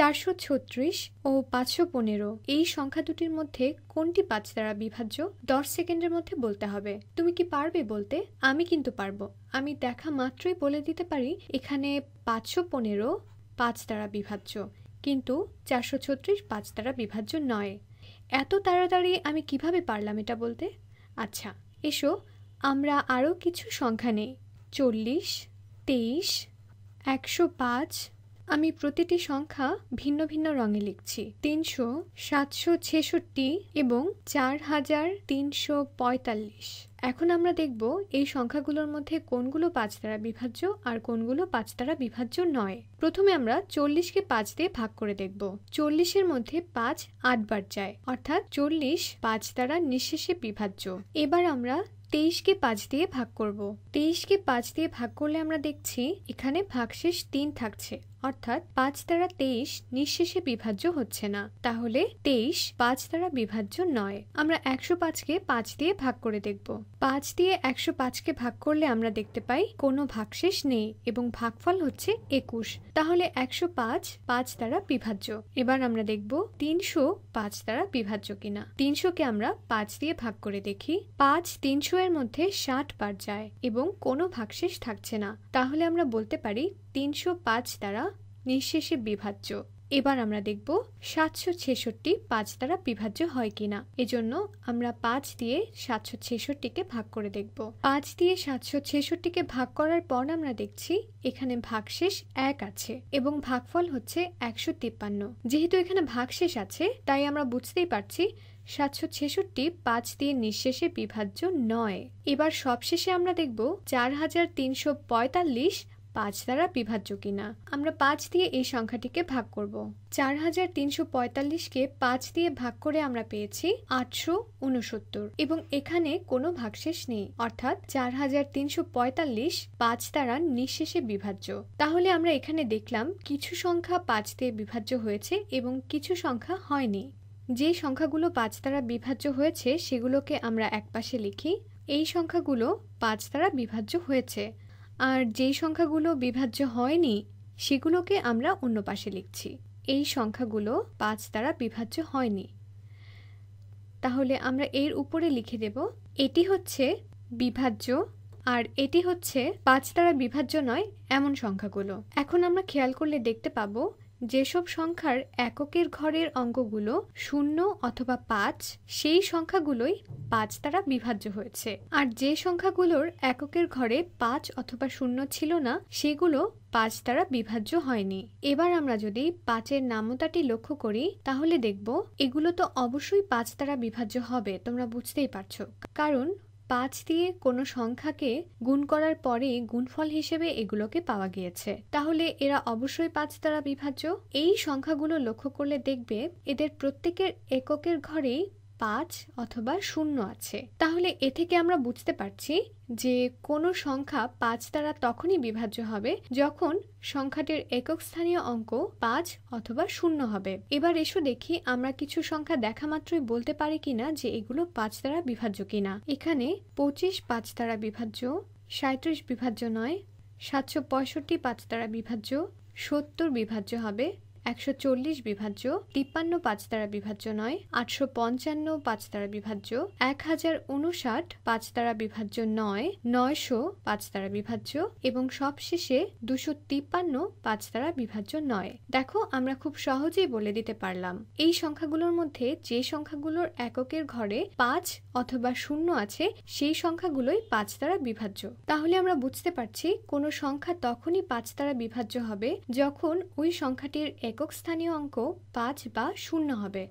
চারশো ছত্রিশ ও পাঁচশো পনেরো এই সংখ্যা দুটির মধ্যে কোনটি পাঁচ দ্বারা বিভাজ্য দশ সেকেন্ডের মধ্যে বলতে হবে তুমি কি পারবে বলতে আমি কিন্তু পারবো আমি দেখা মাত্রই বলে দিতে পারি এখানে পাঁচশো পনেরো পাঁচ দ্বারা বিভাজ্য কিন্তু চারশো ছত্রিশ পাঁচ দ্বারা বিভাজ্য নয় এত তাড়াতাড়ি আমি কিভাবে পারলাম এটা বলতে আচ্ছা এসো আমরা আরও কিছু সংখ্যা নেই চল্লিশ তেইশ একশো পাঁচ আমি প্রতিটি সংখ্যা ভিন্ন ভিন্ন রঙে লিখছি তিনশো সাতশো ছেষট্টি এবং চার হাজার তিনশো পঁয়তাল্লিশ এখন আমরা দেখব এই সংখ্যাগুলোর মধ্যে কোনগুলো পাঁচ দ্বারা বিভাজ্য আর কোনগুলো পাঁচ দ্বারা বিভাজ্য নয় প্রথমে আমরা চল্লিশকে পাঁচ দিয়ে ভাগ করে দেখব চল্লিশের মধ্যে পাঁচ আটবার যায় অর্থাৎ চল্লিশ পাঁচ দ্বারা নিঃশেষে বিভাজ্য এবার আমরা তেইশকে পাঁচ দিয়ে ভাগ করব তেইশকে পাঁচ দিয়ে ভাগ করলে আমরা দেখছি এখানে ভাগশেষ তিন থাকছে অর্থাৎ পাঁচ দ্বারা তেইশ নিঃশেষে বিভাজ্য হচ্ছে না তাহলে তেইশ পাঁচ দ্বারা বিভাজ্য নয় আমরা একশো পাঁচকে পাঁচ দিয়ে ভাগ করে দেখব পাঁচ দিয়ে একশো পাঁচকে ভাগ করলে আমরা দেখতে পাই কোনো ভাগশেষ নেই এবং ভাগফল হচ্ছে একুশ তাহলে একশো পাঁচ পাঁচ দ্বারা বিভাজ্য এবার আমরা দেখব তিনশো পাঁচ দ্বারা বিভাজ্য কিনা তিনশোকে আমরা পাঁচ দিয়ে ভাগ করে দেখি পাঁচ তিনশো এর মধ্যে ষাট বার যায় এবং কোনো ভাগশেষ থাকছে না তাহলে আমরা বলতে পারি তিনশো পাঁচ দ্বারা নিঃশেষে বিভাজ্য এবার আমরা দেখব সাতশো ছেষট্টি পাঁচ দ্বারা বিভাজ্য হয় কিনা এজন্য আমরা পাঁচ দিয়ে সাতশো ছেষট্টিকে ভাগ করে দেখব পাঁচ দিয়ে সাতশো ছেষট্টিকে ভাগ করার পর আমরা দেখছি এখানে ভাগশেষ এক আছে এবং ভাগফল হচ্ছে একশো তিপ্পান্ন যেহেতু এখানে ভাগশেষ আছে তাই আমরা বুঝতেই পারছি সাতশো ছেষট্টি পাঁচ দিয়ে নিঃশেষে বিভাজ্য নয় এবার সবশেষে আমরা দেখব চার হাজার তিনশো পঁয়তাল্লিশ পাঁচ দ্বারা বিভাজ্য কিনা আমরা পাঁচ দিয়ে এই সংখ্যাটিকে ভাগ করব চার হাজার তিনশো পঁয়তাল্লিশকে পাঁচ দিয়ে ভাগ করে আমরা পেয়েছি আটশো উনসত্তর এবং এখানে কোনো ভাগশেষ নেই অর্থাৎ চার হাজার তিনশো পঁয়তাল্লিশ পাঁচ দ্বারা নিঃশেষে বিভাজ্য তাহলে আমরা এখানে দেখলাম কিছু সংখ্যা পাঁচ দিয়ে বিভাজ্য হয়েছে এবং কিছু সংখ্যা হয়নি যে সংখ্যাগুলো পাঁচ দ্বারা বিভাজ্য হয়েছে সেগুলোকে আমরা একপাশে লিখি এই সংখ্যাগুলো পাঁচ দ্বারা বিভাজ্য হয়েছে আর যেই সংখ্যাগুলো বিভাজ্য হয়নি সেগুলোকে আমরা অন্য পাশে লিখছি এই সংখ্যাগুলো পাঁচ দ্বারা বিভাজ্য হয়নি তাহলে আমরা এর উপরে লিখে দেব এটি হচ্ছে বিভাজ্য আর এটি হচ্ছে পাঁচ দ্বারা বিভাজ্য নয় এমন সংখ্যাগুলো এখন আমরা খেয়াল করলে দেখতে পাবো যেসব সংখ্যার এককের ঘরের অঙ্কগুলো শূন্য অথবা পাঁচ সেই সংখ্যাগুলোই পাঁচ দ্বারা বিভাজ্য হয়েছে আর যে সংখ্যাগুলোর এককের ঘরে পাঁচ অথবা শূন্য ছিল না সেগুলো পাঁচ দ্বারা বিভাজ্য হয়নি এবার আমরা যদি পাঁচের নামতাটি লক্ষ্য করি তাহলে দেখব এগুলো তো অবশ্যই পাঁচ দ্বারা বিভাজ্য হবে তোমরা বুঝতেই পারছো কারণ পাঁচ দিয়ে কোনো সংখ্যাকে গুণ করার পরেই গুণফল হিসেবে এগুলোকে পাওয়া গিয়েছে তাহলে এরা অবশ্যই পাঁচ দ্বারা বিভাজ্য এই সংখ্যাগুলো লক্ষ্য করলে দেখবে এদের প্রত্যেকের এককের ঘরেই পাঁচ অথবা শূন্য আছে তাহলে এ থেকে আমরা বুঝতে পারছি যে কোনো সংখ্যা পাঁচ দ্বারা তখনই বিভাজ্য হবে যখন সংখ্যাটির একক স্থানীয় অঙ্ক পাঁচ অথবা শূন্য হবে এবার এসো দেখি আমরা কিছু সংখ্যা দেখা মাত্রই বলতে পারি কিনা যে এগুলো পাঁচ দ্বারা বিভাজ্য কিনা এখানে পঁচিশ পাঁচ দ্বারা বিভাজ্য সাঁত্রিশ বিভাজ্য নয় সাতশো পঁয়ষট্টি পাঁচ দ্বারা বিভাজ্য সত্তর বিভাজ্য হবে একশো চল্লিশ বিভাজ্য তিপ্পান্ন পাঁচ তারা বিভাজ্য নয় আটশো পঞ্চান্ন পাঁচ তারা বিভাজ্য এক হাজার উনষাট পাঁচ তারা বিভাজ্য নয় নয়শো পাঁচ তারা বিভাজ্য এবং সবশেষে দুশো তিপ্পান্ন পাঁচ তারা বিভাজ্য নয় দেখো আমরা খুব সহজেই বলে দিতে পারলাম এই সংখ্যাগুলোর মধ্যে যে সংখ্যাগুলোর এককের ঘরে পাঁচ অথবা শূন্য আছে সেই সংখ্যাগুলোই পাঁচ তারা বিভাজ্য তাহলে আমরা বুঝতে পারছি কোনো সংখ্যা তখনই পাঁচ তারা বিভাজ্য হবে যখন ওই সংখ্যাটির একক স্থানীয় অঙ্ক পাঁচ বা শূন্য হবে